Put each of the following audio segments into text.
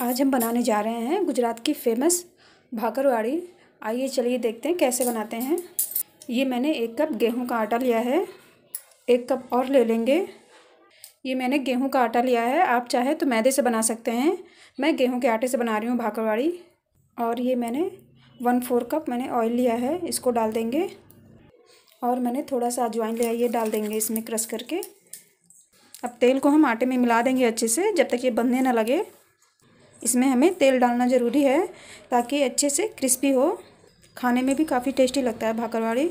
आज हम बनाने जा रहे हैं गुजरात की फेमस भाकरवाड़ी आइए चलिए देखते हैं कैसे बनाते हैं ये मैंने एक कप गेहूं का आटा लिया है एक कप और ले लेंगे ये मैंने गेहूं का आटा लिया है आप चाहे तो मैदे से बना सकते हैं मैं गेहूं के आटे से बना रही हूँ भाकरवाड़ी और ये मैंने वन फोर कप मैंने ऑयल लिया है इसको डाल देंगे और मैंने थोड़ा सा अजवाइन लिया ये डाल देंगे इसमें क्रश करके अब तेल को हम आटे में मिला देंगे अच्छे से जब तक ये बनने ना लगे इसमें हमें तेल डालना ज़रूरी है ताकि अच्छे से क्रिस्पी हो खाने में भी काफ़ी टेस्टी लगता है भाकरवाड़ी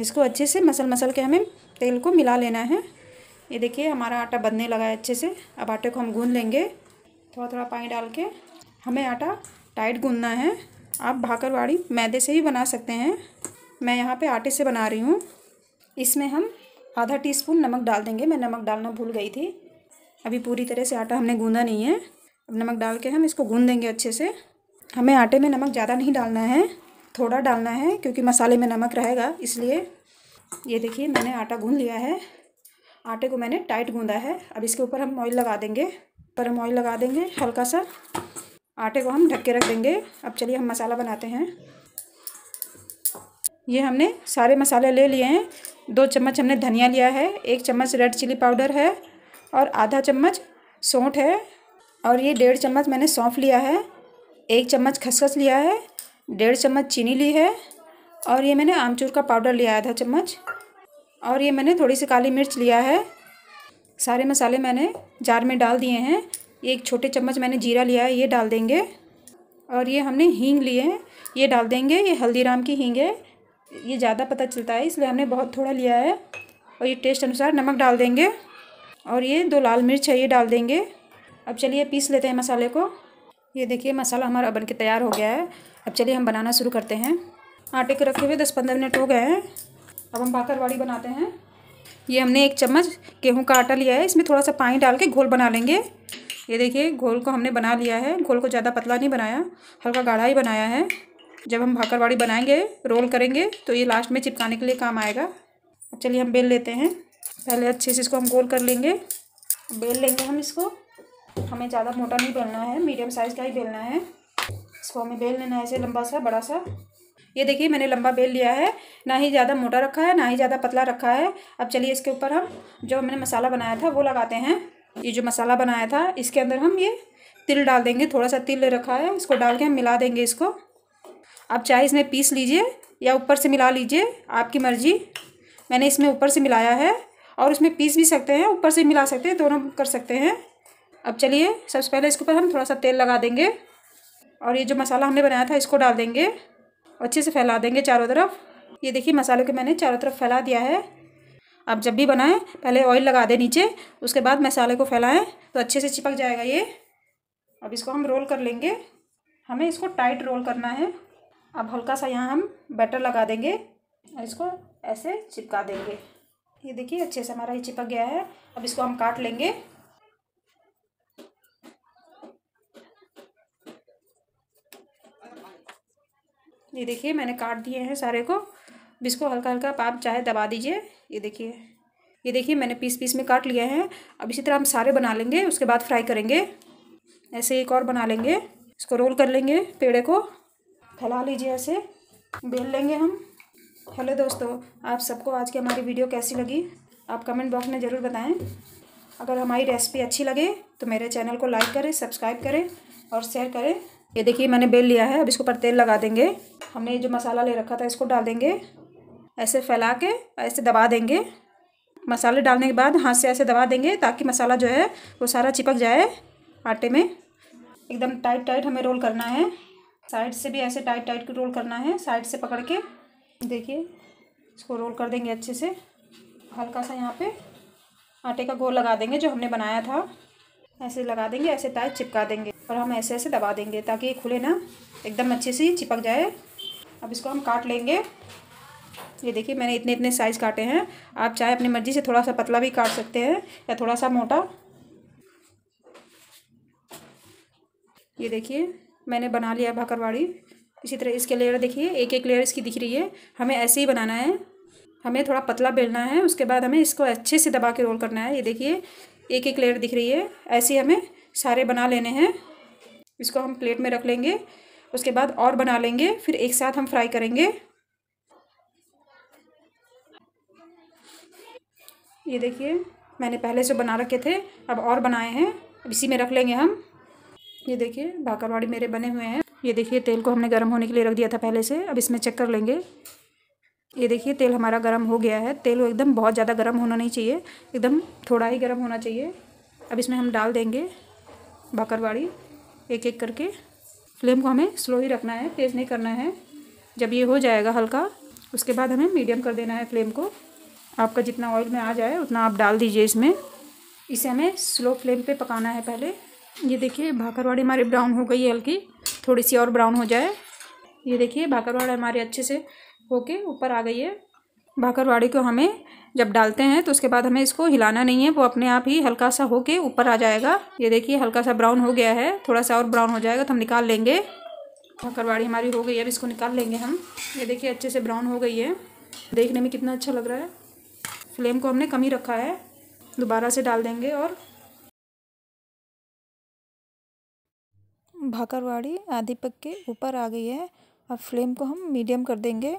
इसको अच्छे से मसल मसल के हमें तेल को मिला लेना है ये देखिए हमारा आटा बनने लगा है अच्छे से अब आटे को हम गून लेंगे थोड़ा थोड़ा पानी डाल के हमें आटा टाइट गूँधना है आप भाकरवाड़ी मैदे से ही बना सकते हैं मैं यहाँ पे आटे से बना रही हूँ इसमें हम आधा टीस्पून नमक डाल देंगे मैं नमक डालना भूल गई थी अभी पूरी तरह से आटा हमने गूँधा नहीं है नमक डाल के हम इसको गून देंगे अच्छे से हमें आटे में नमक ज़्यादा नहीं डालना है थोड़ा डालना है क्योंकि मसाले में नमक रहेगा इसलिए ये देखिए मैंने आटा गून लिया है आटे को मैंने टाइट गूँधा है अब इसके ऊपर हम ऑयल लगा देंगे पर हम ऑयल लगा देंगे हल्का सा आटे को हम ढक के रख देंगे अब चलिए हम मसाला बनाते हैं ये हमने सारे मसाले ले लिए हैं दो चम्मच हमने धनिया लिया है एक चम्मच रेड चिली पाउडर है और आधा चम्मच सौंठ है और ये डेढ़ चम्मच मैंने सौंफ लिया है एक चम्मच खसखस लिया है डेढ़ चम्मच चीनी ली है और ये मैंने आमचूर का पाउडर लिया है आधा चम्मच और ये मैंने थोड़ी सी काली मिर्च लिया है सारे मसाले मैंने जार में डाल दिए हैं एक छोटे चम्मच मैंने जीरा लिया है ये डाल देंगे और ये हमने हींग लिए हैं ये डाल देंगे ये हल्दीराम की हींग है ये ज़्यादा पता चलता है इसलिए हमने बहुत थोड़ा लिया है और ये टेस्ट अनुसार नमक डाल देंगे और ये दो लाल मिर्च है ये डाल देंगे अब चलिए पीस लेते हैं मसाले को ये देखिए मसाला हमारा बन के तैयार हो गया है अब चलिए हम बनाना शुरू करते हैं आटे के रखे हुए दस पंद्रह मिनट हो गए हैं अब हम बाकरवाड़ी बनाते हैं ये हमने एक चम्मच गेहूं का आटा लिया है इसमें थोड़ा सा पानी डाल के घोल बना लेंगे ये देखिए घोल को हमने बना लिया है घोल को ज़्यादा पतला नहीं बनाया हल्का गाढ़ा ही बनाया है जब हम भाकरवाड़ी बनाएंगे रोल करेंगे तो ये लास्ट में चिपकाने के लिए काम आएगा अब चलिए हम बेल लेते हैं पहले अच्छे से इसको हम गोल कर लेंगे बेल लेंगे हम इसको हमें ज़्यादा मोटा नहीं बेलना है मीडियम साइज़ का ही बेलना है इसको हमें बेल लेना है ऐसे लंबा सा बड़ा सा ये देखिए मैंने लंबा बेल लिया है ना ही ज़्यादा मोटा रखा है ना ही ज़्यादा पतला रखा है अब चलिए इसके ऊपर हम जो हमने मसाला बनाया था वो लगाते हैं ये जो मसाला बनाया था इसके अंदर हम ये तिल डाल देंगे थोड़ा सा तिल रखा है इसको डाल के हम मिला देंगे इसको आप चाहे इसमें पीस लीजिए या ऊपर से मिला लीजिए आपकी मर्ज़ी मैंने इसमें ऊपर से मिलाया है और उसमें पीस भी सकते हैं ऊपर से मिला सकते हैं दोनों कर सकते हैं अब चलिए सबसे पहले इसके ऊपर हम थोड़ा सा तेल लगा देंगे और ये जो मसाला हमने बनाया था इसको डाल देंगे और अच्छे से फैला देंगे चारों तरफ ये देखिए मसालों के मैंने चारों तरफ फैला दिया है आप जब भी बनाएं पहले ऑयल लगा दें नीचे उसके बाद मसाले को फैलाएं तो अच्छे से चिपक जाएगा ये अब इसको हम रोल कर लेंगे हमें इसको टाइट रोल करना है अब हल्का सा यहाँ हम बैटर लगा देंगे और इसको ऐसे चिपका देंगे ये देखिए अच्छे से हमारा ये चिपक गया है अब इसको हम काट लेंगे ये देखिए मैंने काट दिए हैं सारे को अब इसको हल्का हल्का आप चाहे दबा दीजिए ये देखिए ये देखिए मैंने पीस पीस में काट लिए हैं अब इसी तरह हम सारे बना लेंगे उसके बाद फ्राई करेंगे ऐसे एक और बना लेंगे इसको रोल कर लेंगे पेड़े को फैला लीजिए ऐसे बेल लेंगे हम हेलो दोस्तों आप सबको आज की हमारी वीडियो कैसी लगी आप कमेंट बॉक्स में ज़रूर बताएं अगर हमारी रेसिपी अच्छी लगे तो मेरे चैनल को लाइक करें सब्सक्राइब करें और शेयर करें ये देखिए मैंने बेल लिया है अब इसके ऊपर तेल लगा देंगे हमने जो मसाला ले रखा था इसको डाल देंगे ऐसे फैला के ऐसे दबा देंगे मसाले डालने के बाद हाथ से ऐसे दबा देंगे ताकि मसाला जो है वो सारा चिपक जाए आटे में एकदम टाइट टाइट हमें रोल करना है साइड से भी ऐसे टाइट टाइट रोल करना है साइड से पकड़ के देखिए इसको रोल कर देंगे अच्छे से हल्का सा यहाँ पे आटे का गोल लगा देंगे जो हमने बनाया था ऐसे लगा देंगे ऐसे टाइट चिपका देंगे और हम ऐसे ऐसे दबा देंगे ताकि खुले ना एकदम अच्छे से चिपक जाए अब इसको हम काट लेंगे ये देखिए मैंने इतने इतने साइज़ काटे हैं आप चाहे अपनी मर्ज़ी से थोड़ा सा पतला भी काट सकते हैं या थोड़ा सा मोटा ये देखिए मैंने बना लिया भाकरवाड़ी इसी तरह इसके लेयर देखिए एक एक लेयर इसकी दिख रही है हमें ऐसे ही बनाना है हमें थोड़ा पतला बेलना है उसके बाद हमें इसको अच्छे से दबा के रोल करना है ये देखिए एक एक लेयर दिख रही है ऐसे हमें सारे बना लेने हैं इसको हम प्लेट में रख लेंगे उसके बाद और बना लेंगे फिर एक साथ हम फ्राई करेंगे ये देखिए मैंने पहले से बना रखे थे अब और बनाए हैं अब इसी में रख लेंगे हम ये देखिए भाकरवाड़ी मेरे बने हुए हैं ये देखिए तेल को हमने गर्म होने के लिए रख दिया था पहले से अब इसमें चेक कर लेंगे ये देखिए तेल हमारा गर्म हो गया है तेल एकदम बहुत ज़्यादा गर्म होना नहीं चाहिए एकदम थोड़ा ही गर्म होना चाहिए अब इसमें हम डाल देंगे भाकरवाड़ी एक एक करके फ्लेम को हमें स्लो ही रखना है तेज़ नहीं करना है जब ये हो जाएगा हल्का उसके बाद हमें मीडियम कर देना है फ्लेम को आपका जितना ऑयल में आ जाए उतना आप डाल दीजिए इसमें इसे हमें स्लो फ्लेम पे पकाना है पहले ये देखिए भाकरवाड़ी हमारी ब्राउन हो गई है हल्की थोड़ी सी और ब्राउन हो जाए ये देखिए भाकरवाड़ी हमारे अच्छे से होके ऊपर आ गई है भाकरवाड़ी को हमें जब डालते हैं तो उसके बाद हमें इसको हिलाना नहीं है वो अपने आप ही हल्का सा होके ऊपर आ जाएगा ये देखिए हल्का सा ब्राउन हो गया है थोड़ा सा और ब्राउन हो जाएगा तो हम निकाल लेंगे भाकरवाड़ी हमारी हो गई है अब इसको निकाल लेंगे हम ये देखिए अच्छे से ब्राउन हो गई है देखने में कितना अच्छा लग रहा है फ्लेम को हमने कम ही रखा है दोबारा से डाल देंगे और भाकरवाड़ी आधी पक के ऊपर आ गई है अब फ्लेम को हम मीडियम कर देंगे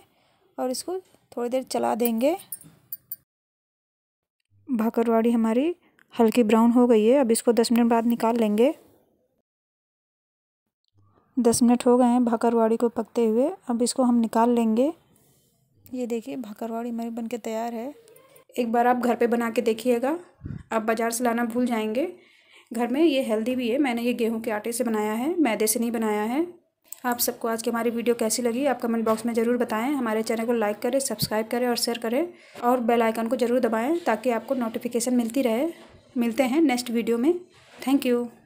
और इसको थोड़ी देर चला देंगे भाकरवाड़ी हमारी हल्की ब्राउन हो गई है अब इसको दस मिनट बाद निकाल लेंगे दस मिनट हो गए हैं भाकरवाड़ी को पकते हुए अब इसको हम निकाल लेंगे ये देखिए भाकरवाड़ी हमारी बन के तैयार है एक बार आप घर पे बना के देखिएगा आप बाज़ार से लाना भूल जाएंगे घर में ये हेल्दी भी है मैंने ये गेहूं के आटे से बनाया है मैदे से नहीं बनाया है आप सबको आज की हमारी वीडियो कैसी लगी आप कमेंट बॉक्स में ज़रूर बताएं हमारे चैनल को लाइक करें सब्सक्राइब करें और शेयर करें और बेल आइकन को ज़रूर दबाएं ताकि आपको नोटिफिकेशन मिलती रहे मिलते हैं नेक्स्ट वीडियो में थैंक यू